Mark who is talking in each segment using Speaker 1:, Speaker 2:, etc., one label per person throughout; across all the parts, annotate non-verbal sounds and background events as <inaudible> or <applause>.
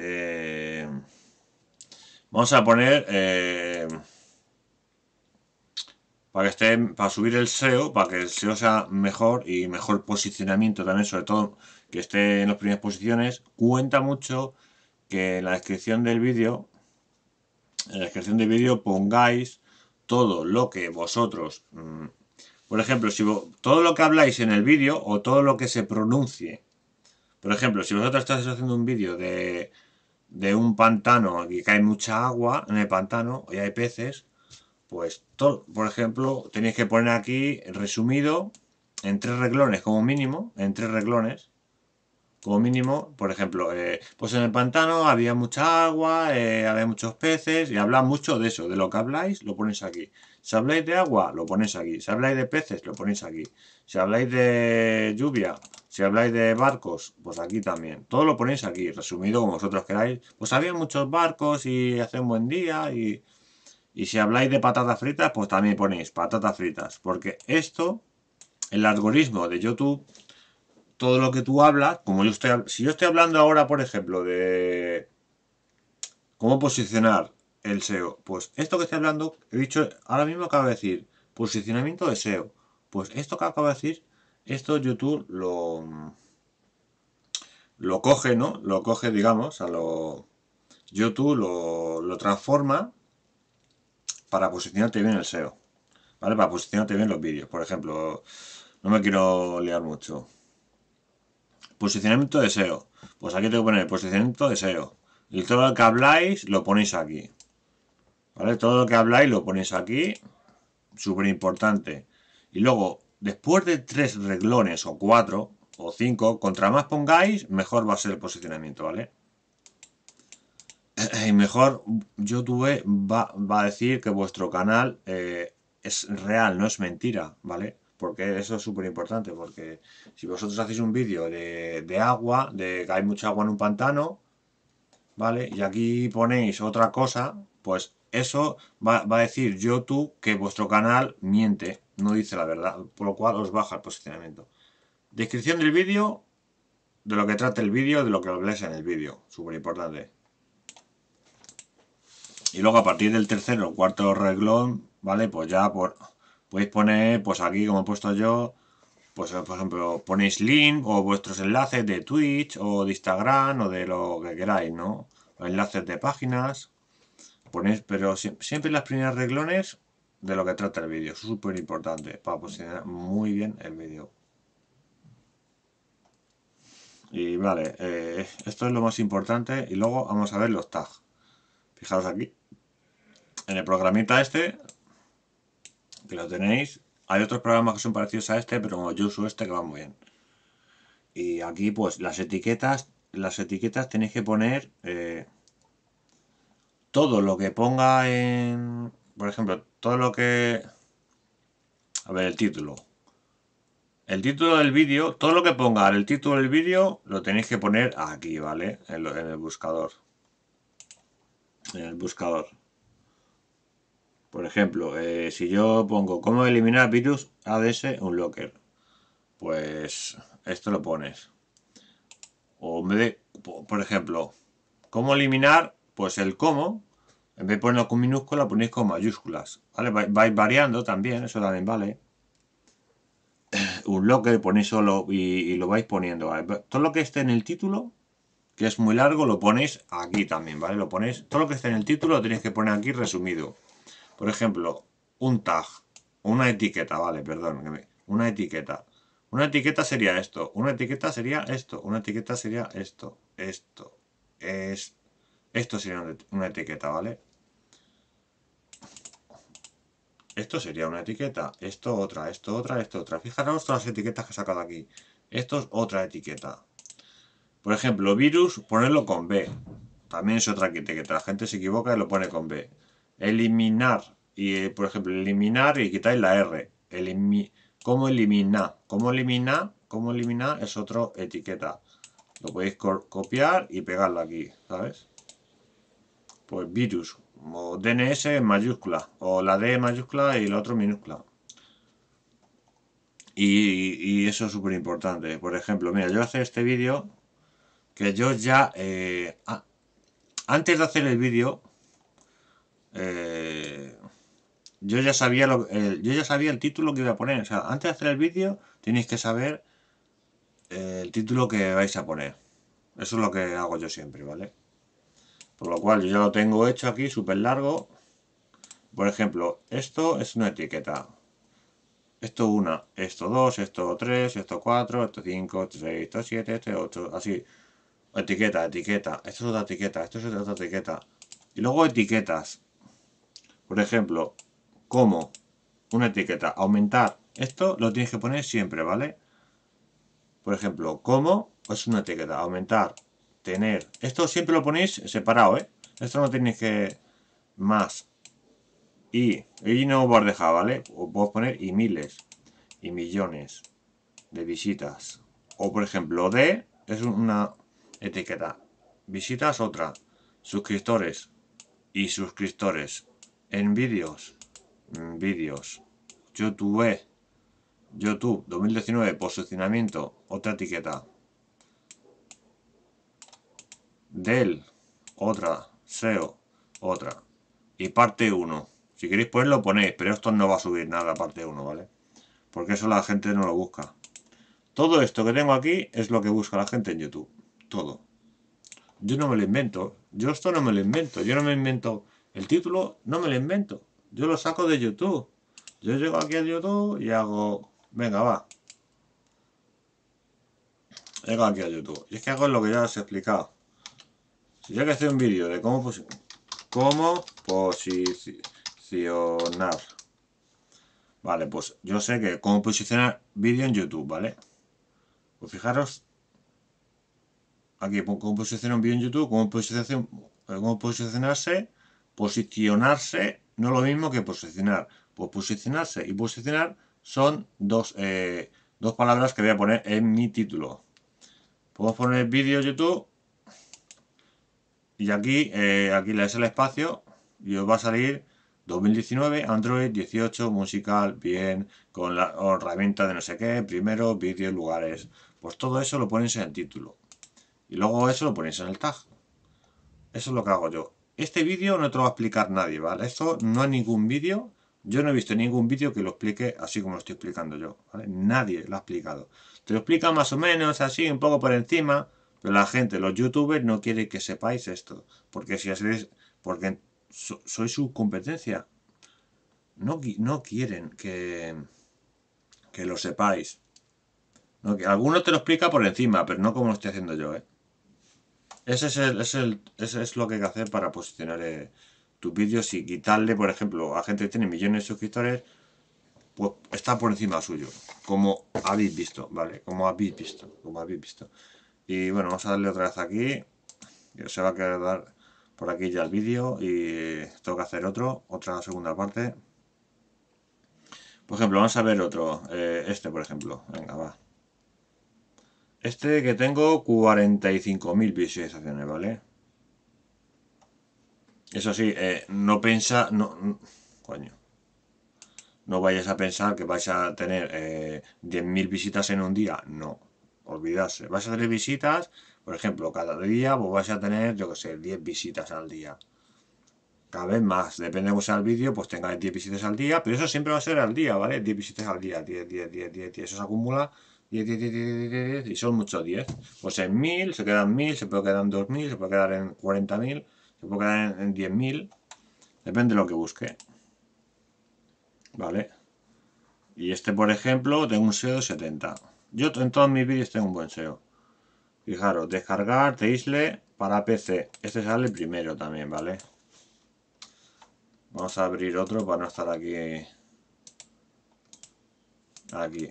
Speaker 1: Eh, vamos a poner... Eh, para que esté, para subir el SEO, para que el SEO sea mejor y mejor posicionamiento también, sobre todo que esté en las primeras posiciones, cuenta mucho que en la descripción del vídeo, en la descripción del vídeo pongáis todo lo que vosotros, mm, por ejemplo, si todo lo que habláis en el vídeo o todo lo que se pronuncie, por ejemplo, si vosotros estáis haciendo un vídeo de de un pantano que cae mucha agua en el pantano y hay peces, pues todo, por ejemplo, tenéis que poner aquí resumido en tres reglones como mínimo, en tres reglones como mínimo, por ejemplo, eh, pues en el pantano había mucha agua, eh, había muchos peces y habla mucho de eso, de lo que habláis, lo ponéis aquí. Si habláis de agua, lo ponéis aquí. Si habláis de peces, lo ponéis aquí. Si habláis de lluvia, si habláis de barcos, pues aquí también. Todo lo ponéis aquí, resumido como vosotros queráis. Pues había muchos barcos y hace un buen día y... si habláis de patatas fritas, pues también ponéis patatas fritas. Porque esto, el algoritmo de YouTube, todo lo que tú hablas, como yo estoy... Si yo estoy hablando ahora, por ejemplo, de... ¿Cómo posicionar el SEO? Pues esto que estoy hablando, he dicho, ahora mismo acabo de decir, posicionamiento de SEO. Pues esto que acabo de decir esto YouTube lo, lo coge, ¿no? Lo coge, digamos, a lo... YouTube lo, lo transforma para posicionarte bien el SEO, ¿vale? Para posicionarte bien los vídeos. Por ejemplo, no me quiero liar mucho. Posicionamiento de SEO. Pues aquí tengo que poner posicionamiento de SEO. Y todo lo que habláis lo ponéis aquí. ¿Vale? Todo lo que habláis lo ponéis aquí. Súper importante. Y luego, Después de tres reglones o cuatro o cinco, contra más pongáis, mejor va a ser el posicionamiento, ¿vale? <clears throat> Y mejor YouTube va, va a decir que vuestro canal eh, es real, no es mentira, ¿vale? Porque eso es súper importante, porque si vosotros hacéis un vídeo de, agua, de que hay mucha agua en un pantano, ¿vale? Y aquí ponéis otra cosa, pues eso va, va, a decir YouTube que vuestro canal miente no dice la verdad, por lo cual os baja el posicionamiento. Descripción del vídeo, de lo que trata el vídeo, de lo que habléis en el vídeo, súper importante. Y luego a partir del tercer o cuarto reglón, ¿vale? Pues ya por, podéis poner, pues aquí como he puesto yo, pues por ejemplo ponéis link o vuestros enlaces de Twitch o de Instagram o de lo que queráis, ¿no? enlaces de páginas, ponéis, pero siempre en las primeras reglones de lo que trata el vídeo, súper importante para posicionar muy bien el vídeo. Y vale, eh, esto es lo más importante y luego vamos a ver los tags. Fijaos aquí, en el programita este, que lo tenéis, hay otros programas que son parecidos a este, pero como yo uso este que va muy bien. Y aquí pues las etiquetas, las etiquetas tenéis que poner eh, todo lo que ponga en, por ejemplo, todo lo que... A ver, el título. El título del vídeo, todo lo que ponga el título del vídeo lo tenéis que poner aquí, ¿vale? En, el buscador. En el buscador. Por ejemplo, eh, si yo pongo cómo eliminar virus ADS locker pues esto lo pones. O me de, por ejemplo, cómo eliminar, pues el cómo, en vez de ponerlo con minúscula, ponéis con mayúsculas. ¿Vale? Vais variando también, eso también vale. Un locker ponéis solo y, lo vais poniendo. Todo lo que esté en el título, que es muy largo, lo ponéis aquí también, ¿vale? Lo ponéis, todo lo que esté en el título lo tenéis que poner aquí resumido. Por ejemplo, un tag, una etiqueta, vale, perdón, una etiqueta. Una etiqueta sería esto, una etiqueta sería esto, una etiqueta sería esto, esto, esto sería una etiqueta, ¿vale? Esto sería una etiqueta, esto otra, esto otra, esto otra. Fijaros todas las etiquetas que he sacado aquí. Esto es otra etiqueta. Por ejemplo, virus, ponerlo con B. También es otra etiqueta. La gente se equivoca y lo pone con B. Eliminar. Y, eh, por ejemplo, eliminar y quitáis la R. ¿Cómo eliminar? ¿Cómo eliminar? ¿Cómo eliminar? Es otra etiqueta. Lo podéis copiar y pegarlo aquí, ¿sabes? Pues virus. DNS mayúscula, o la D mayúscula y la otra minúscula. Y, eso es súper importante. Por ejemplo, mira, yo hace este vídeo que yo ya... Eh, antes de hacer el vídeo, eh, yo, ya sabía lo, yo ya sabía el título que iba a poner. O sea, antes de hacer el vídeo tenéis que saber eh, el título que vais a poner. Eso es lo que hago yo siempre, ¿vale? Por lo cual yo ya lo tengo hecho aquí, súper largo. Por ejemplo, esto es una etiqueta. Esto una, esto dos, esto tres, esto cuatro, esto cinco, esto seis, esto siete, esto ocho, así. Etiqueta, etiqueta, esto es otra etiqueta, esto es otra etiqueta. Y luego etiquetas. Por ejemplo, como una etiqueta, aumentar. Esto lo tienes que poner siempre, ¿vale? Por ejemplo, como es una etiqueta, aumentar esto siempre lo ponéis separado, ¿eh? Esto no tenéis que... Más. Y. Y no os dejar, ¿vale? Os puedo poner y miles. Y millones. De visitas. O por ejemplo, de... Es una etiqueta. Visitas otra. Suscriptores. Y suscriptores. En vídeos. Vídeos. YouTube. YouTube 2019. Posicionamiento. Otra etiqueta del, otra, SEO, otra. Y parte 1. Si queréis pues lo ponéis, pero esto no va a subir nada, parte 1, ¿vale? Porque eso la gente no lo busca. Todo esto que tengo aquí es lo que busca la gente en YouTube. Todo. Yo no me lo invento. Yo esto no me lo invento. Yo no me invento el título, no me lo invento. Yo lo saco de YouTube. Yo llego aquí a YouTube y hago... Venga, va. Llego aquí a YouTube. Y es que hago lo que ya os he explicado. Ya que hacer un vídeo de cómo, posicionar. Vale, pues yo sé que cómo posicionar vídeo en YouTube, ¿vale? Pues fijaros, aquí pues, cómo posicionar un vídeo en YouTube, cómo, posicionar, cómo posicionarse, posicionarse, no lo mismo que posicionar. Pues posicionarse y posicionar son dos, eh, palabras que voy a poner en mi título. Podemos poner vídeo YouTube y aquí, eh, aquí le es el espacio y os va a salir 2019, Android 18, musical, bien, con la herramienta de no sé qué, primero, vídeos, lugares. Pues todo eso lo ponéis en el título. Y luego eso lo ponéis en el tag. Eso es lo que hago yo. Este vídeo no te lo va a explicar nadie, ¿vale? Esto no hay ningún vídeo. Yo no he visto ningún vídeo que lo explique así como lo estoy explicando yo, ¿vale? Nadie lo ha explicado. Te lo explica más o menos, así, un poco por encima, pero la gente, los youtubers, no quiere que sepáis esto. Porque si hacéis. Porque soy su competencia. No, no quieren que, que lo sepáis. No, que alguno te lo explica por encima, pero no como lo estoy haciendo yo, ¿eh? Ese es, lo que hay que hacer para posicionar eh, tus vídeos y quitarle, por ejemplo, a gente que tiene millones de suscriptores, pues está por encima suyo, como habéis visto, ¿vale? Como habéis visto, como habéis visto. Y bueno, vamos a darle otra vez aquí. Se va a quedar por aquí ya el vídeo y tengo que hacer otro, otra segunda parte. Por ejemplo, vamos a ver otro. Eh, este, por ejemplo. Venga, va. Este que tengo 45.000 visualizaciones, ¿vale? Eso sí, eh, no pensa... No, coño. No vayas a pensar que vais a tener 10.000 eh, visitas en un día. No olvidarse. vas a tener visitas, por ejemplo, cada día vos pues vas a tener, yo que sé, 10 visitas al día. Cada vez más, depende de pues cómo sea el vídeo, pues tengáis 10 visitas al día, pero eso siempre va a ser al día, ¿vale? 10 visitas al día, 10, 10, 10, 10, 10, eso se acumula 10, 10, 10, 10, 10, 10 y son muchos 10. Pues en 1000 se quedan 1000, se puede quedar en 2000, se puede quedar en 40.000, se puede quedar en, en 10.000, depende de lo que busque. ¿Vale? Y este, por ejemplo, tengo un SEO de 70. Yo en todos mis vídeos tengo un buen SEO. Fijaros, descargar Teisle para PC. Este sale primero también, ¿vale? Vamos a abrir otro para no estar aquí. Aquí.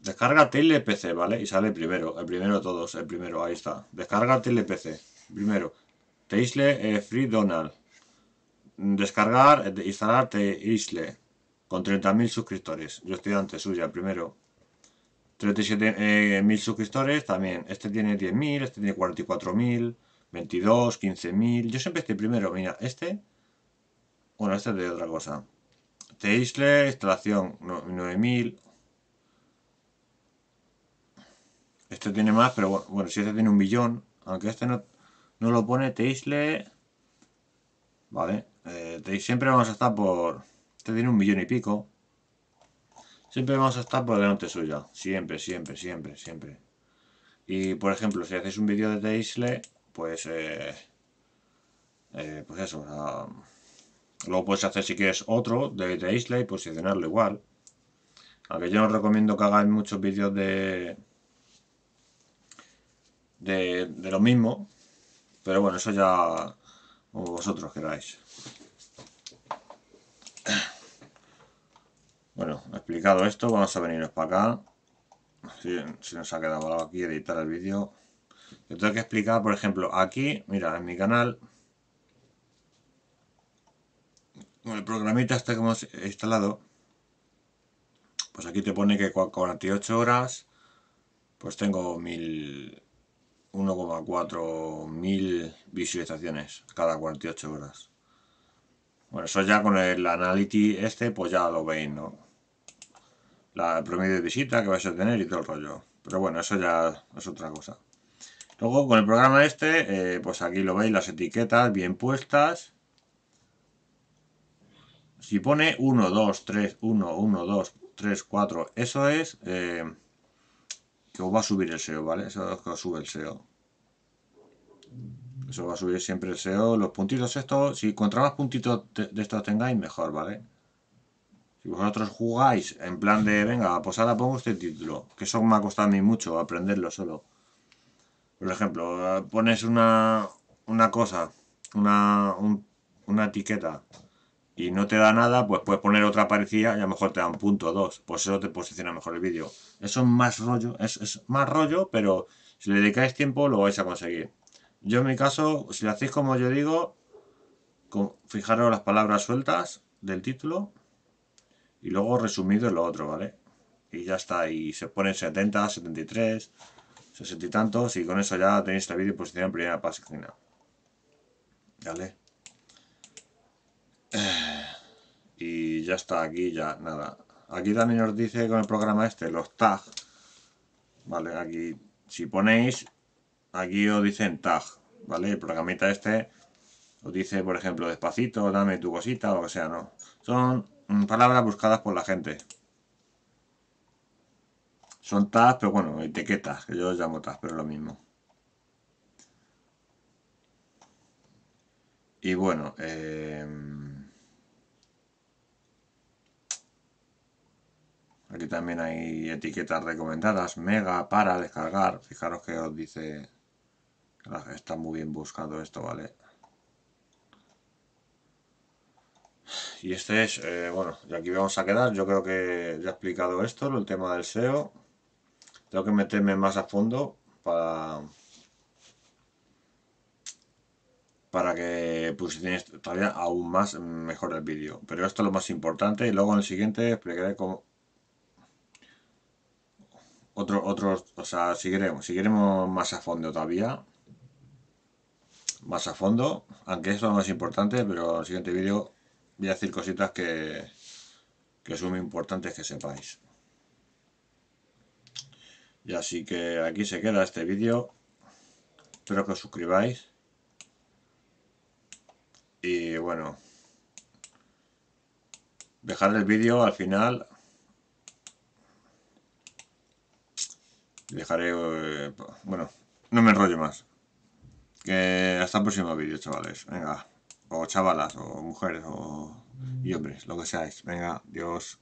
Speaker 1: Descarga Teisle PC, ¿vale? Y sale primero. El primero de todos. El primero, ahí está. Descarga Teisle PC. Primero. Teisle eh, Free Donald. Descargar, instalar Teisle. Con 30.000 suscriptores. Yo estoy ante suya, primero. 37.000 eh, suscriptores también. Este tiene 10.000, este tiene 44.000, 22, 15.000. Yo siempre estoy primero. Mira, este. Bueno, este es de otra cosa. Teisle, instalación 9.000. Este tiene más, pero bueno, si este tiene un millón. Aunque este no, no lo pone Teisle. Vale. Eh, siempre vamos a estar por... Este tiene un millón y pico. Siempre vamos a estar por delante suya. Siempre, siempre, siempre, siempre. Y por ejemplo, si hacéis un vídeo de Teisle, pues. Eh, eh, pues eso. Luego puedes hacer, si quieres, otro de Teisle y posicionarlo igual. Aunque yo no os recomiendo que hagáis muchos vídeos de, de. de lo mismo. Pero bueno, eso ya. vosotros queráis. Explicado esto, vamos a venirnos para acá. Si, nos ha quedado aquí, editar el vídeo. Yo tengo que explicar, por ejemplo, aquí, mira, en mi canal, con el programita este que hemos instalado, pues aquí te pone que con 48 horas, pues tengo 1,4 mil visualizaciones cada 48 horas. Bueno, eso ya con el Analytics este, pues ya lo veis, ¿no? la promedio de visita que vais a tener y todo el rollo. Pero bueno, eso ya es otra cosa. Luego con el programa este, eh, pues aquí lo veis, las etiquetas bien puestas. Si pone 1, 2, 3, 1, 1, 2, 3, 4, eso es eh, que os va a subir el SEO, ¿vale? Eso es que os sube el SEO. Eso va a subir siempre el SEO. Los puntitos estos, si contra más puntitos de estos tengáis, mejor, ¿vale? Si vosotros jugáis en plan de, venga, pues ahora pongo este título, que eso me ha costado a mí mucho aprenderlo solo. Por ejemplo, pones una, una cosa, una, una etiqueta, y no te da nada, pues puedes poner otra parecida y a lo mejor te dan punto dos. Pues eso te posiciona mejor el vídeo. Eso es más rollo, es, más rollo, pero si le dedicáis tiempo lo vais a conseguir. Yo en mi caso, si lo hacéis como yo digo, con, fijaros las palabras sueltas del título, y luego resumido en lo otro, ¿vale? Y ya está, y se ponen 70, 73, 60 y tantos, y con eso ya tenéis la vídeo posición en primera página. ¿Vale? <sighs> Y ya está, aquí ya, nada. Aquí también nos dice con el programa este, los tags. Vale, aquí, si ponéis, aquí os dicen tag, ¿vale? El programita este os dice, por ejemplo, despacito, dame tu cosita, o lo que sea, ¿no? Son Mm, palabras buscadas por la gente. Son tags, pero bueno, etiquetas, que yo los llamo tags, pero es lo mismo. Y bueno, em, aquí también hay etiquetas recomendadas, mega, para, descargar. Fijaros que os dice, está muy bien buscado esto, ¿vale? Y este es, eh, bueno, y aquí vamos a quedar. Yo creo que ya he explicado esto, el tema del SEO. Tengo que meterme más a fondo para para que posiciones todavía aún más mm, mejor el vídeo. Pero esto es lo más importante y luego en el siguiente explicaré cómo... Otros, otros, o sea, seguiremos, seguiremos más a fondo todavía. Más a fondo, aunque esto es lo más importante, pero en el siguiente vídeo voy a decir cositas que, que son muy importantes que sepáis. Y así que aquí se queda este vídeo. Espero que os suscribáis. Y bueno, dejar el vídeo al final. Dejaré, eh, bueno, no me enrollo más. Que hasta el próximo vídeo, chavales. Venga o chavalas, o mujeres, o... y hombres, lo que seáis. Venga, Dios.